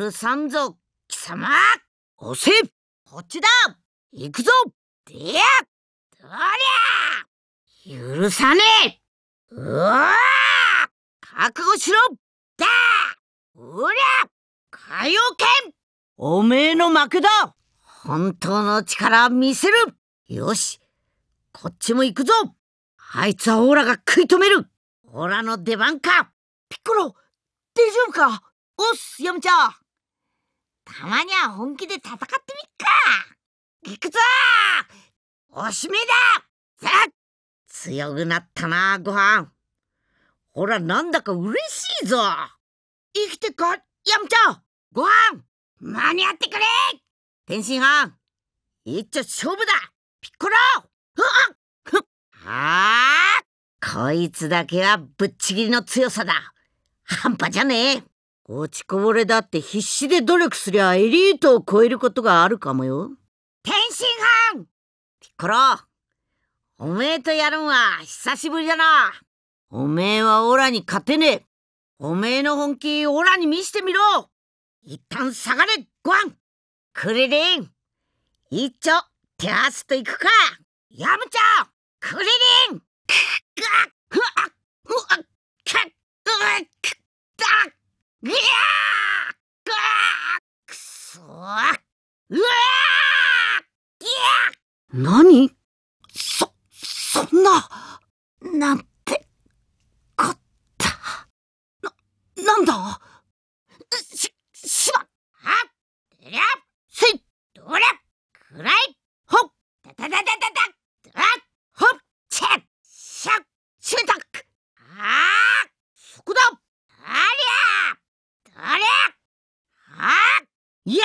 許さんぞ貴様押せこっちだ行くぞでやどりゃ許さねえうわ覚悟しろだうりゃ海洋圏おめえの幕だ本当の力見せるよしこっちも行くぞあいつはオラが食い止めるオラの出番かピッコロ大丈夫かおっすやむちゃんたまには本気で戦ってみっか行くぞおしめだ強くなったなご飯。ほらなんだか嬉しいぞ生きてこやむちゃご飯間に合ってくれ天津飯いっちょ勝負だピッコロふっはあこいつだけはぶっちぎりの強さだ半端じゃねえ落ちこぼれだって必死で努力すりゃエリートを超えることがあるかもよ。天津飯ピッコロおめえとやるんは久しぶりだな。おめえはオラに勝てねえ。おめえの本気オラに見してみろ一旦下がれご飯クリリン一丁手足と行くかやむちゃクリリンうわ何そ、そんな、なんて、こった。な、なんだし、しま、は、てりゃ、すい、どゃ、くらい、ほっ、たたたたたた、あ、ほっ、ちゃ、しゃ、しめたく、あー、そこだ、ありゃ、どれ、あー、いや、